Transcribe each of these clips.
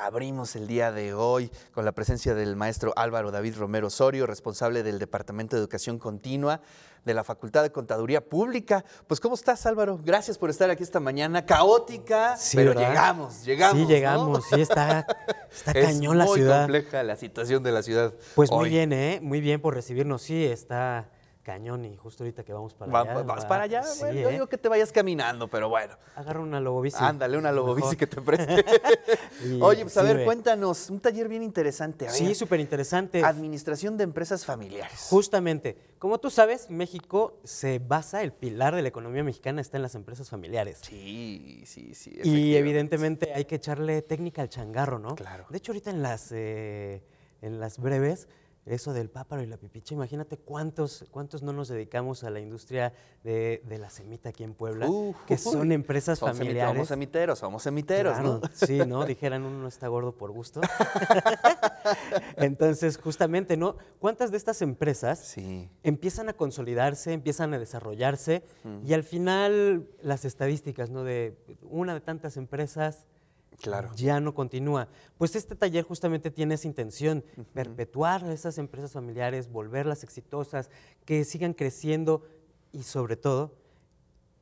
Abrimos el día de hoy con la presencia del maestro Álvaro David Romero Osorio, responsable del Departamento de Educación Continua de la Facultad de Contaduría Pública. Pues, ¿cómo estás, Álvaro? Gracias por estar aquí esta mañana. Caótica, pero llegamos, llegamos. Sí, llegamos, sí, está, está cañón la ciudad. muy compleja la situación de la ciudad. Pues muy bien, ¿eh? Muy bien por recibirnos, sí, está cañón y justo ahorita que vamos para allá. ¿Vas para, allá? Sí, Yo ¿eh? digo que te vayas caminando, pero bueno. Agarra una Lobovici. Ándale, una Lobovici que te preste. Oye, pues a ver, cuéntanos, un taller bien interesante. sí, súper interesante. Administración de empresas familiares. Justamente. Como tú sabes, México se basa, el pilar de la economía mexicana está en las empresas familiares. Sí, sí, sí. Y evidentemente hay que echarle técnica al changarro, ¿no? Claro. De hecho, ahorita en las, eh, en las breves eso del páparo y la pipicha, imagínate cuántos, cuántos no nos dedicamos a la industria de, la semita aquí en Puebla, que son empresas familiares. Somos semiteros, somos semiteros, ¿no? Sí, ¿no? Dijeran uno no está gordo por gusto. Entonces, justamente, ¿no? ¿Cuántas de estas empresas empiezan a consolidarse, empiezan a desarrollarse y al final las estadísticas, ¿no? De una de tantas empresas Claro. Ya no continúa. Pues este taller justamente tiene esa intención, perpetuar esas empresas familiares, volverlas exitosas, que sigan creciendo y sobre todo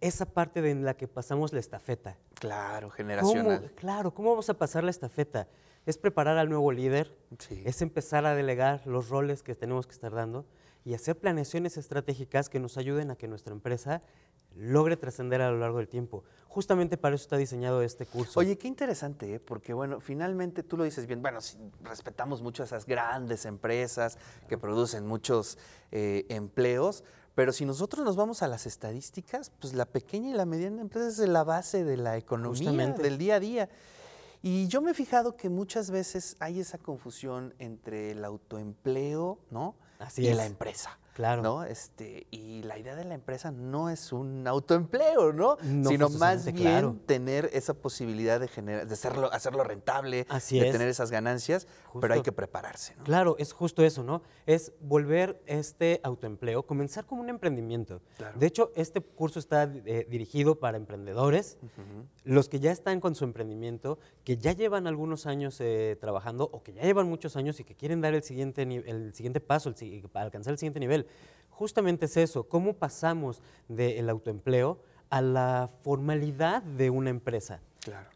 esa parte de en la que pasamos la estafeta. Claro, generacional. claro, ¿cómo vamos a pasar la estafeta? Es preparar al nuevo líder, es empezar a delegar los roles que tenemos que estar dando y hacer planeaciones estratégicas que nos ayuden a que nuestra empresa logre trascender a lo largo del tiempo. Justamente para eso está diseñado este curso. Oye, qué interesante, ¿eh? porque bueno, finalmente tú lo dices bien, bueno, respetamos mucho a esas grandes empresas que producen muchos eh, empleos, pero si nosotros nos vamos a las estadísticas, pues la pequeña y la mediana empresa es la base de la economía, del día a día. Y yo me he fijado que muchas veces hay esa confusión entre el autoempleo, ¿no? y la empresa. Claro. Este, y la idea de la empresa no es un autoempleo, ¿no? Sino más bien tener esa posibilidad de generar, hacerlo, hacerlo rentable, de tener esas ganancias, pero hay que prepararse, Claro, es justo eso, ¿no? Es volver este autoempleo, comenzar como un emprendimiento. De hecho, este curso está eh, dirigido para emprendedores, los que ya están con su emprendimiento, que ya llevan algunos años eh, trabajando o que ya llevan muchos años y que quieren dar el siguiente, el siguiente paso, para alcanzar el siguiente nivel justamente es eso, cómo pasamos del autoempleo a la formalidad de una empresa.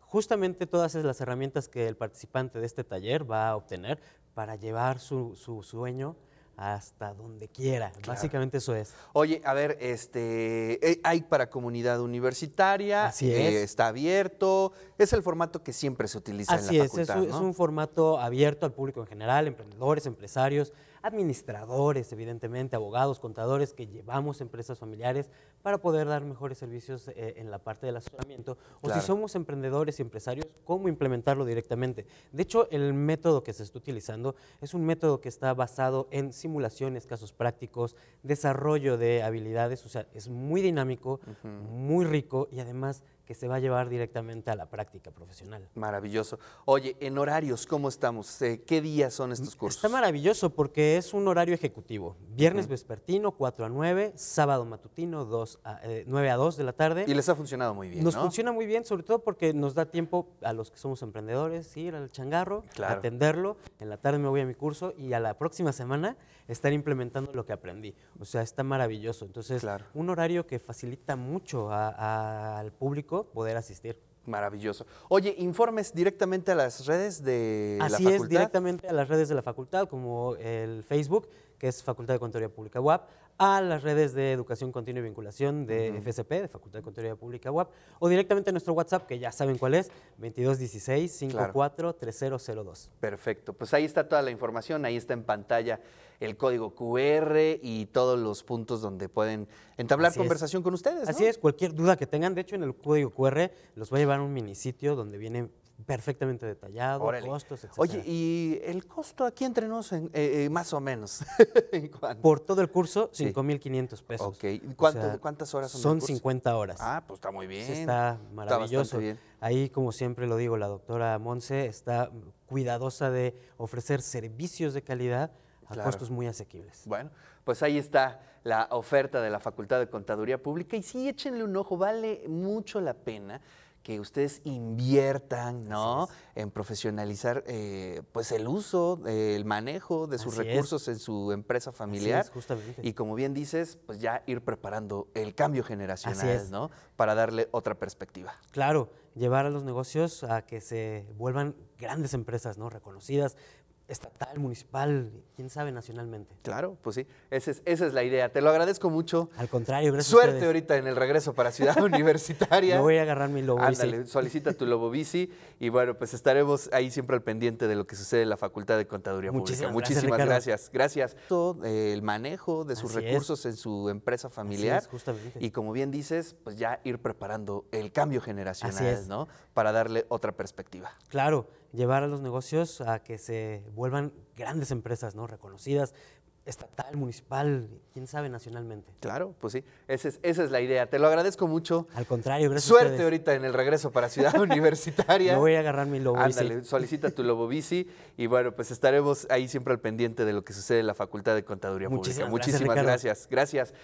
Justamente todas las herramientas que el participante de este taller va a obtener para llevar su sueño hasta donde quiera. Básicamente eso es. Oye, a ver, este, eh, hay para comunidad universitaria, eh, está abierto, es el formato que siempre se utiliza Así en la es, facultad, es, es un formato abierto al público en general, emprendedores, empresarios, administradores, evidentemente, abogados, contadores que llevamos empresas familiares para poder dar mejores servicios eh, en la parte del asesoramiento. O si somos emprendedores y empresarios, cómo implementarlo directamente. De hecho, el método que se está utilizando es un método que está basado en simulaciones, casos prácticos, desarrollo de habilidades, o sea, es muy dinámico, muy rico y además que se va a llevar directamente a la práctica profesional. Maravilloso. Oye, en horarios, ¿cómo estamos? Eh, ¿Qué días son estos cursos? Está maravilloso porque es un horario ejecutivo. Viernes vespertino, 4 a 9, sábado matutino, 2 a, 9 eh, a 2 de la tarde. Y les ha funcionado muy bien. Nos funciona muy bien, sobre todo porque nos da tiempo a los que somos emprendedores ir al changarro, atenderlo. En la tarde me voy a mi curso y a la próxima semana estar implementando lo que aprendí. O sea, está maravilloso. Entonces, un horario que facilita mucho al público poder asistir. Maravilloso. Oye, informes directamente a las redes de Así la facultad. Así es, directamente a las redes de la facultad, como el Facebook, que es Facultad de Contaduría Pública UAP, a las redes de educación continua y vinculación de FSP, de Facultad de Contaduría Pública UAP, o directamente a nuestro WhatsApp, que ya saben cuál es, 2216-543002. Perfecto, pues ahí está toda la información, ahí está en pantalla el código QR y todos los puntos donde pueden entablar conversación con ustedes. Así es, cualquier duda que tengan, de hecho en el código QR los va a llevar a un minisitio donde viene perfectamente detallado, costos, etc. Oye, ¿y el costo aquí entre nos, eh, eh, más o menos? Por todo el curso, 5.500 pesos. Ok, ¿cuántas horas son? Son 50 horas. Ah, pues está muy bien. está maravilloso. Ahí, como siempre lo digo, la doctora Monse está cuidadosa de ofrecer servicios de calidad a costos muy asequibles. Bueno, pues ahí está la oferta de la Facultad de Contaduría Pública y sí, échenle un ojo, vale mucho la pena que ustedes inviertan, ¿no? En profesionalizar, eh, pues, el uso, el manejo de sus recursos en su empresa familiar. Y como bien dices, pues ya ir preparando el cambio generacional, ¿no? Para darle otra perspectiva. Claro, llevar a los negocios a que se vuelvan grandes empresas, ¿no? Reconocidas estatal, municipal, quién sabe, nacionalmente. Claro, pues sí, esa es, esa es la idea. Te lo agradezco mucho. Al contrario, gracias. Suerte ahorita en el regreso para Ciudad Universitaria. Me voy a agarrar mi lobo Ándale, solicita tu lobo bici y bueno, pues estaremos ahí siempre al pendiente de lo que sucede en la Facultad de Contaduría Muchísimas Pública. Muchísimas gracias, gracias, Todo el manejo de sus recursos en su empresa familiar. Y como bien dices, pues ya ir preparando el cambio generacional, ¿no? Para darle otra perspectiva. Claro, llevar a los negocios a que se vuelvan grandes empresas, ¿no? Reconocidas, estatal, municipal, quién sabe, nacionalmente. Claro, pues sí, esa es, esa es la idea. Te lo agradezco mucho. Al contrario, gracias. Suerte ahorita en el regreso para Ciudad Universitaria. Me voy a agarrar mi lobo Ándale, solicita tu lobo bici y bueno, pues estaremos ahí siempre al pendiente de lo que sucede en la Facultad de Contaduría Muchísimas Pública. Muchísimas gracias. Gracias.